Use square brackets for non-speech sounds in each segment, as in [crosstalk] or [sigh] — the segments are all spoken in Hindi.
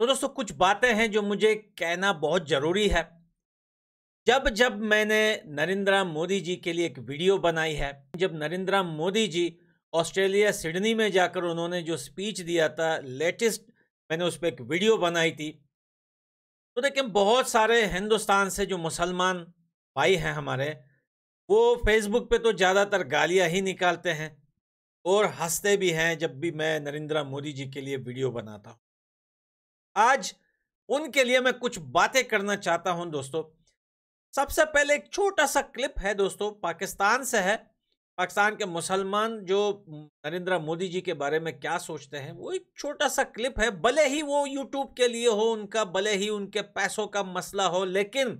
तो दोस्तों कुछ बातें हैं जो मुझे कहना बहुत ज़रूरी है जब जब मैंने नरेंद्र मोदी जी के लिए एक वीडियो बनाई है जब नरेंद्र मोदी जी ऑस्ट्रेलिया सिडनी में जाकर उन्होंने जो स्पीच दिया था लेटेस्ट मैंने उस पर एक वीडियो बनाई थी तो देखें बहुत सारे हिंदुस्तान से जो मुसलमान भाई हैं हमारे वो फेसबुक पे तो ज़्यादातर गालियाँ ही निकालते हैं और हंसते भी हैं जब भी मैं नरेंद्र मोदी जी के लिए वीडियो बनाता हूँ आज उनके लिए मैं कुछ बातें करना चाहता हूं दोस्तों सबसे पहले एक छोटा सा क्लिप है दोस्तों पाकिस्तान से है पाकिस्तान के मुसलमान जो नरेंद्र मोदी जी के बारे में क्या सोचते हैं वो एक छोटा सा क्लिप है भले ही वो यूट्यूब के लिए हो उनका भले ही उनके पैसों का मसला हो लेकिन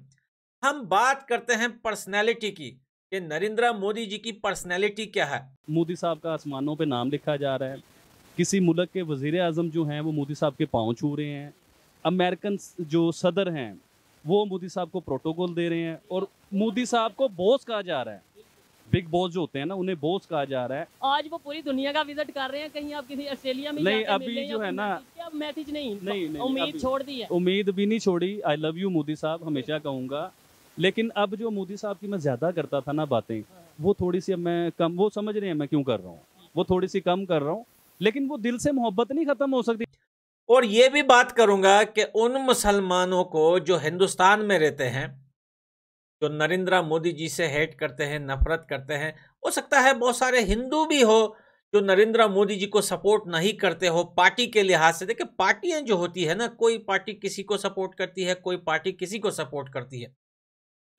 हम बात करते हैं पर्सनैलिटी की कि नरेंद्र मोदी जी की पर्सनैलिटी क्या है मोदी साहब का आसमानों पे नाम लिखा जा रहा है किसी मुल्क के वजीर अजम जो हैं वो मोदी साहब के पाँव छू रहे हैं अमेरिकन जो सदर हैं वो मोदी साहब को प्रोटोकॉल दे रहे हैं और मोदी साहब को बोस कहा जा रहा है बिग बॉस जो होते हैं ना उन्हें बोस कहा जा रहा है आज वो पूरी दुनिया का विजिट कर रहे हैं कहीं आप किसी ऑस्ट्रेलिया में नहीं अभी जो है ना मैसेज नहीं नहीं, नहीं उम्मीद छोड़ दी है उम्मीद भी नहीं छोड़ी आई लव यू मोदी साहब हमेशा कहूँगा लेकिन अब जो मोदी साहब की मैं ज्यादा करता था ना बातें वो थोड़ी सी अब मैं कम वो समझ रहे हैं मैं क्यों कर रहा हूँ वो थोड़ी सी कम कर रहा हूँ लेकिन वो दिल से मोहब्बत नहीं खत्म हो सकती और ये भी बात करूंगा कि उन मुसलमानों को जो हिंदुस्तान में रहते हैं जो नरेंद्र मोदी जी से हेट करते हैं नफरत करते हैं हो सकता है बहुत सारे हिंदू भी हो जो नरेंद्र मोदी जी को सपोर्ट नहीं करते हो पार्टी के लिहाज से देखिए पार्टियां जो होती है ना कोई पार्टी किसी को सपोर्ट करती है कोई पार्टी किसी को सपोर्ट करती है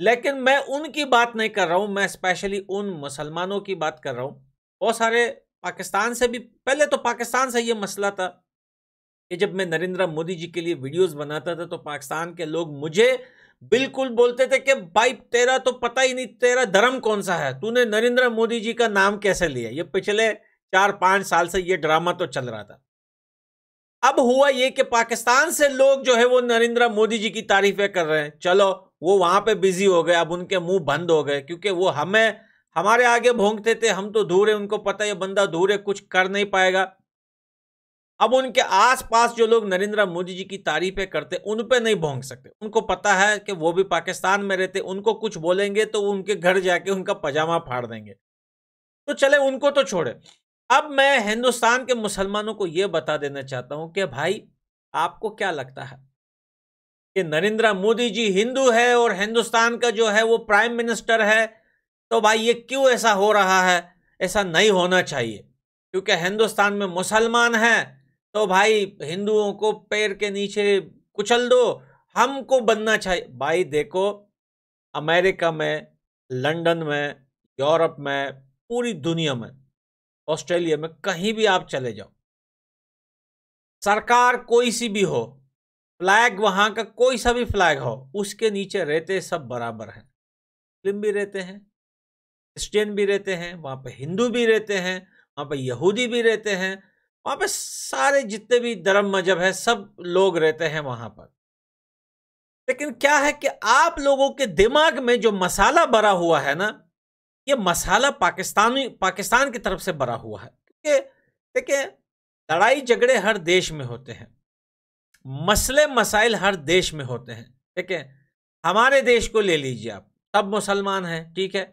लेकिन मैं उनकी बात नहीं कर रहा हूं मैं स्पेशली उन मुसलमानों की बात कर रहा हूं बहुत सारे पाकिस्तान से भी पहले तो पाकिस्तान से ये मसला था कि जब मैं नरेंद्र मोदी जी के लिए वीडियोस बनाता था तो पाकिस्तान के लोग मुझे बिल्कुल बोलते थे कि भाई तेरा तो पता ही नहीं तेरा धर्म कौन सा है तूने नरेंद्र मोदी जी का नाम कैसे लिया ये पिछले चार पांच साल से ये ड्रामा तो चल रहा था अब हुआ ये कि पाकिस्तान से लोग जो है वो नरेंद्र मोदी जी की तारीफें कर रहे हैं चलो वो वहां पे बिजी हो गए अब उनके मुंह बंद हो गए क्योंकि वो हमें हमारे आगे भोंगते थे हम तो दूर है उनको पता है बंदा दूर है कुछ कर नहीं पाएगा अब उनके आसपास जो लोग नरेंद्र मोदी जी की तारीफें करते उन पे नहीं भोंग सकते उनको पता है कि वो भी पाकिस्तान में रहते उनको कुछ बोलेंगे तो उनके घर जाके उनका पजामा फाड़ देंगे तो चले उनको तो छोड़े अब मैं हिंदुस्तान के मुसलमानों को यह बता देना चाहता हूं कि भाई आपको क्या लगता है कि नरेंद्र मोदी जी हिंदू है और हिंदुस्तान का जो है वो प्राइम मिनिस्टर है तो भाई ये क्यों ऐसा हो रहा है ऐसा नहीं होना चाहिए क्योंकि हिंदुस्तान में मुसलमान हैं तो भाई हिंदुओं को पैर के नीचे कुचल दो हमको बनना चाहिए भाई देखो अमेरिका में लंदन में यूरोप में पूरी दुनिया में ऑस्ट्रेलिया में कहीं भी आप चले जाओ सरकार कोई सी भी हो फ्लैग वहां का कोई सा भी फ्लैग हो उसके नीचे रहते सब बराबर हैं मुस्लिम भी रहते हैं क्रिश्चियन भी रहते हैं वहाँ पर हिंदू भी रहते हैं वहाँ पर यहूदी भी रहते हैं वहाँ पर सारे जितने भी धर्म मजहब है सब लोग रहते हैं वहाँ पर लेकिन क्या है कि आप लोगों के दिमाग में जो मसाला भरा हुआ है ना ये मसाला पाकिस्तानी पाकिस्तान की तरफ से भरा हुआ है क्योंकि देखिए लड़ाई झगड़े हर देश में होते हैं मसले मसाइल हर देश में होते हैं ठीक है हमारे देश को ले लीजिए आप सब मुसलमान हैं ठीक है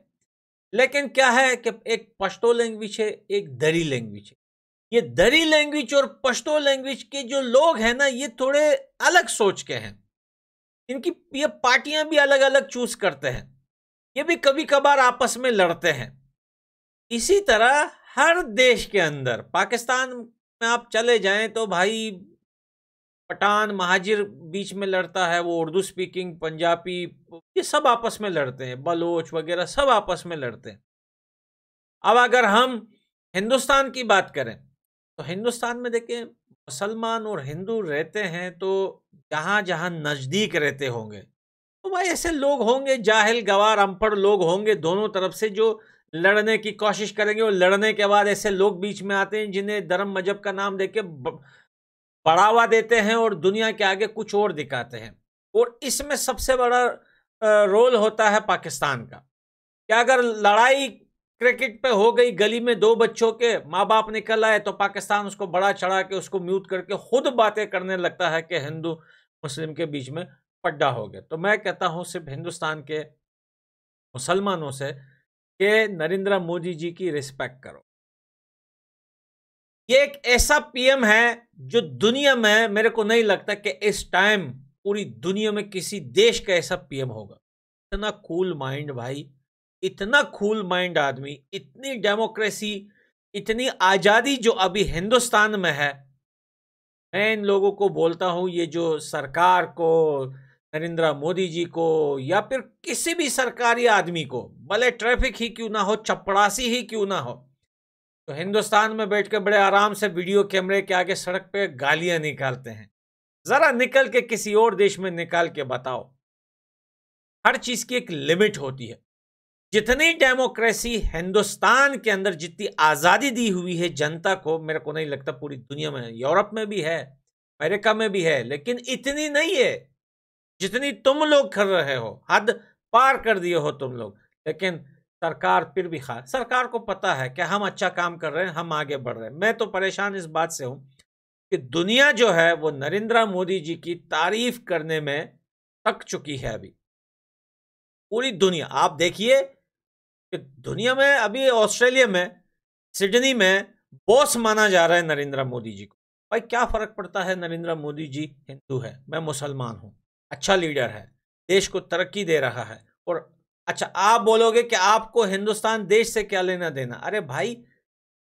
लेकिन क्या है कि एक पश्तो लैंग्वेज है एक दरी लैंग्वेज है ये दरी लैंग्वेज और पश्तो लैंग्वेज के जो लोग हैं ना ये थोड़े अलग सोच के हैं इनकी ये पार्टियां भी अलग अलग चूज करते हैं ये भी कभी कभार आपस में लड़ते हैं इसी तरह हर देश के अंदर पाकिस्तान में आप चले जाएं तो भाई पठान महाजिर बीच में लड़ता है वो उर्दू स्पीकिंग पंजाबी ये सब आपस में लड़ते हैं बलोच वगैरह सब आपस में लड़ते हैं अब अगर हम हिंदुस्तान की बात करें तो हिंदुस्तान में देखें मुसलमान और हिंदू रहते हैं तो जहाँ जहाँ नज़दीक रहते होंगे तो भाई ऐसे लोग होंगे जाहिल गवार अनपढ़ लोग होंगे दोनों तरफ से जो लड़ने की कोशिश करेंगे और लड़ने के बाद ऐसे लोग बीच में आते हैं जिन्हें धर्म मजहब का नाम देके बढ़ावा देते हैं और दुनिया के आगे कुछ और दिखाते हैं और इसमें सबसे बड़ा रोल होता है पाकिस्तान का कि अगर लड़ाई क्रिकेट पे हो गई गली में दो बच्चों के माँ बाप निकल आए तो पाकिस्तान उसको बड़ा चढ़ा के उसको म्यूट करके खुद बातें करने लगता है कि हिंदू मुस्लिम के बीच में पड्डा हो गया तो मैं कहता हूँ सिर्फ हिंदुस्तान के मुसलमानों से कि नरेंद्र मोदी जी की रिस्पेक्ट करो ये एक ऐसा पीएम है जो दुनिया में मेरे को नहीं लगता कि इस टाइम पूरी दुनिया में किसी देश का ऐसा पीएम होगा इतना कूल माइंड भाई इतना कूल माइंड आदमी इतनी डेमोक्रेसी इतनी आज़ादी जो अभी हिंदुस्तान में है मैं इन लोगों को बोलता हूँ ये जो सरकार को नरेंद्र मोदी जी को या फिर किसी भी सरकारी आदमी को भले ट्रैफिक ही क्यों ना हो चपड़ासी ही क्यों ना हो तो हिंदुस्तान में बैठ कर बड़े आराम से वीडियो कैमरे के आगे सड़क पे गालियां निकालते हैं ज़रा निकल के किसी और देश में निकाल के बताओ हर चीज़ की एक लिमिट होती है जितनी डेमोक्रेसी हिंदुस्तान के अंदर जितनी आज़ादी दी हुई है जनता को मेरे को नहीं लगता पूरी दुनिया में यूरोप में भी है अमेरिका में भी है लेकिन इतनी नहीं है जितनी तुम लोग कर रहे हो हद पार कर दिए हो तुम लोग लेकिन सरकार फिर भी खा सरकार को पता है कि हम अच्छा काम कर रहे हैं हम आगे बढ़ रहे हैं मैं तो परेशान इस बात से हूँ कि दुनिया जो है वो नरेंद्र मोदी जी की तारीफ करने में थक चुकी है अभी पूरी दुनिया आप देखिए कि दुनिया में अभी ऑस्ट्रेलिया में सिडनी में बॉस माना जा रहा है नरेंद्र मोदी जी को भाई क्या फ़र्क पड़ता है नरेंद्र मोदी जी हिंदू है मैं मुसलमान हूँ अच्छा लीडर है देश को तरक्की दे रहा है और अच्छा आप बोलोगे कि आपको हिंदुस्तान देश से क्या लेना देना अरे भाई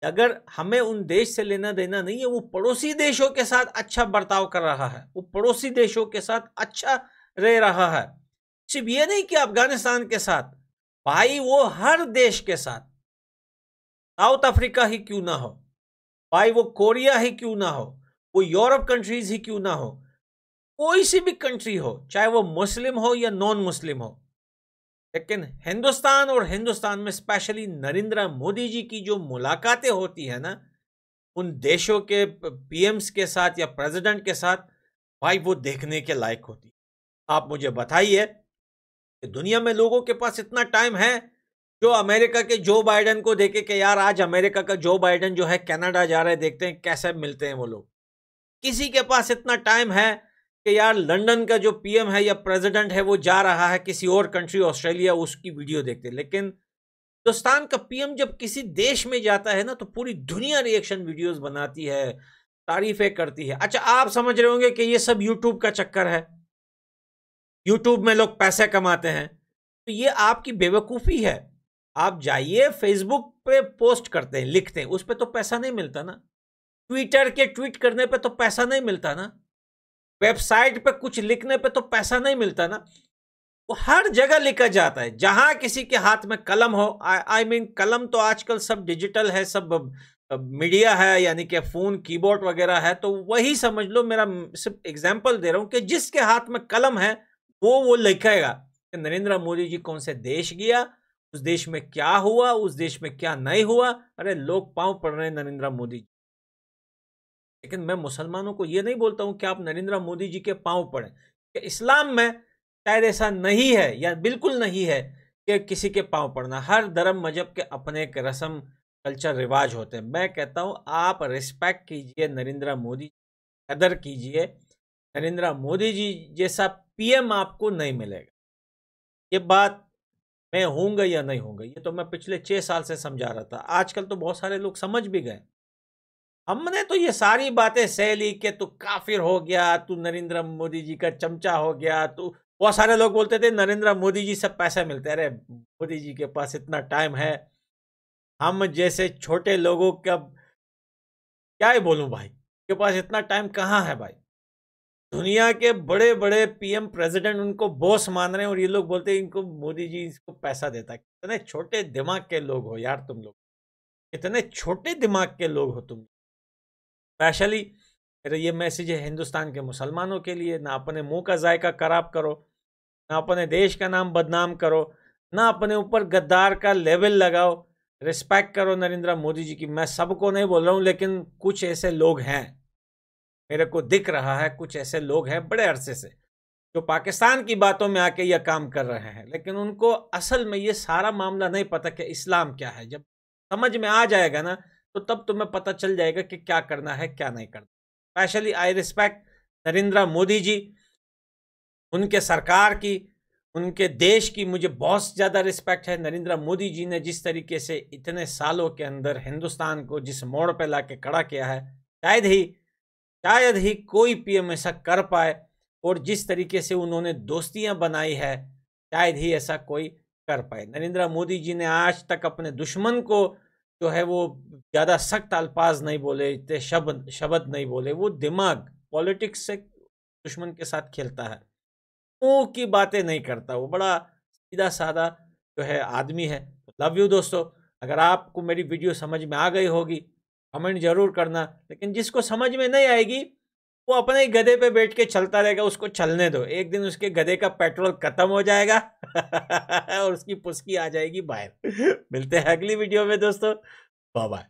अगर हमें उन देश से लेना देना नहीं है वो पड़ोसी देशों के साथ अच्छा बर्ताव कर रहा है वो पड़ोसी देशों के साथ अच्छा रह रहा है सिर्फ ये नहीं कि अफगानिस्तान के साथ भाई वो हर देश के साथ साउथ अफ्रीका ही क्यों ना हो भाई वो कोरिया ही क्यों ना हो वो यूरोप कंट्रीज ही क्यों ना हो कोई सी भी कंट्री हो चाहे वो मुस्लिम हो या नॉन मुस्लिम हो लेकिन हिंदुस्तान और हिंदुस्तान में स्पेशली नरेंद्र मोदी जी की जो मुलाकातें होती है ना उन देशों के पीएम्स के साथ या प्रेसिडेंट के साथ भाई वो देखने के लायक होती आप मुझे बताइए कि दुनिया में लोगों के पास इतना टाइम है जो अमेरिका के जो बाइडन को देखे कि यार आज अमेरिका का जो बाइडन जो है कनाडा जा रहे देखते हैं कैसे मिलते हैं वो लोग किसी के पास इतना टाइम है कि यार लंदन का जो पीएम है या प्रेसिडेंट है वो जा रहा है किसी और कंट्री ऑस्ट्रेलिया उसकी वीडियो देखते लेकिन हिंदुस्तान का पीएम जब किसी देश में जाता है ना तो पूरी दुनिया रिएक्शन वीडियोस बनाती है तारीफें करती है अच्छा आप समझ रहे होंगे कि ये सब यूट्यूब का चक्कर है यूट्यूब में लोग पैसे कमाते हैं तो ये आपकी बेवकूफ़ी है आप जाइए फेसबुक पे पोस्ट करते हैं लिखते हैं उस पर तो पैसा नहीं मिलता ना ट्विटर के ट्वीट करने पर तो पैसा नहीं मिलता ना वेबसाइट पे कुछ लिखने पे तो पैसा नहीं मिलता ना वो हर जगह लिखा जाता है जहां किसी के हाथ में कलम हो आई मीन I mean, कलम तो आजकल सब डिजिटल है सब मीडिया है यानी कि फ़ोन कीबोर्ड वगैरह है तो वही समझ लो मेरा सिर्फ एग्जाम्पल दे रहा हूँ कि जिसके हाथ में कलम है वो वो लिखेगा कि नरेंद्र मोदी जी कौन से देश गया उस देश में क्या हुआ उस देश में क्या नहीं हुआ अरे लोग पांव पड़ रहे हैं नरेंद्र मोदी जी लेकिन मैं मुसलमानों को ये नहीं बोलता हूँ कि आप नरेंद्र मोदी जी के पाँव पड़े कि इस्लाम में शायद ऐसा नहीं है या बिल्कुल नहीं है कि किसी के पाँव पड़ना हर धर्म मजहब के अपने एक रस्म कल्चर रिवाज होते हैं मैं कहता हूँ आप रिस्पेक्ट कीजिए नरेंद्र मोदी कदर कीजिए नरेंद्र मोदी जी जैसा पीएम आपको नहीं मिलेगा ये बात मैं होंगे या नहीं होंगे ये तो मैं पिछले छः साल से समझा रहा था आजकल तो बहुत सारे लोग समझ भी गए हमने तो ये सारी बातें सह ली कि तू काफिर हो गया तू नरेंद्र मोदी जी का चमचा हो गया तू बहुत सारे लोग बोलते थे नरेंद्र मोदी जी से पैसे मिलते अरे मोदी जी के पास इतना टाइम है हम जैसे छोटे लोगों का क्या ही बोलूं भाई के पास इतना टाइम कहाँ है भाई दुनिया के बड़े बड़े पीएम प्रेसिडेंट उनको बॉस मान रहे हैं और ये लोग बोलते हैं इनको मोदी जी इसको पैसा देता है कितने छोटे दिमाग के लोग हो यार तुम लोग इतने छोटे दिमाग के लोग हो तुम स्पेशली मेरा ये मैसेज है हिंदुस्तान के मुसलमानों के लिए ना अपने मुंह का जायका खराब करो ना अपने देश का नाम बदनाम करो ना अपने ऊपर गद्दार का लेवल लगाओ रिस्पेक्ट करो नरेंद्र मोदी जी की मैं सबको नहीं बोल रहा हूँ लेकिन कुछ ऐसे लोग हैं मेरे को दिख रहा है कुछ ऐसे लोग हैं बड़े अरसे से जो पाकिस्तान की बातों में आके यह काम कर रहे हैं लेकिन उनको असल में ये सारा मामला नहीं पता कि इस्लाम क्या है जब समझ में आ जाएगा ना तो तब तुम्हें पता चल जाएगा कि क्या करना है क्या नहीं करना specially I respect Narendra Modi ji उनके सरकार की उनके देश की मुझे बहुत ज़्यादा रिस्पेक्ट है नरेंद्र मोदी जी ने जिस तरीके से इतने सालों के अंदर हिंदुस्तान को जिस मोड़ पर ला के खड़ा किया है शायद ही शायद ही कोई पीएम ऐसा कर पाए और जिस तरीके से उन्होंने दोस्तियां बनाई है शायद ही ऐसा कोई कर पाए नरेंद्र मोदी जी ने आज तक अपने दुश्मन को जो है वो ज़्यादा सख्त अल्फाज नहीं बोले इतने शब्द शब्द नहीं बोले वो दिमाग पॉलिटिक्स से दुश्मन के साथ खेलता है मुँह की बातें नहीं करता वो बड़ा सीधा साधा जो है आदमी है लव यू दोस्तों अगर आपको मेरी वीडियो समझ में आ गई होगी कमेंट ज़रूर करना लेकिन जिसको समझ में नहीं आएगी वो अपने ही गधे पे बैठ के चलता रहेगा उसको चलने दो एक दिन उसके गधे का पेट्रोल खत्म हो जाएगा [laughs] और उसकी पुस्की आ जाएगी बाहर मिलते हैं अगली वीडियो में दोस्तों बाय बाय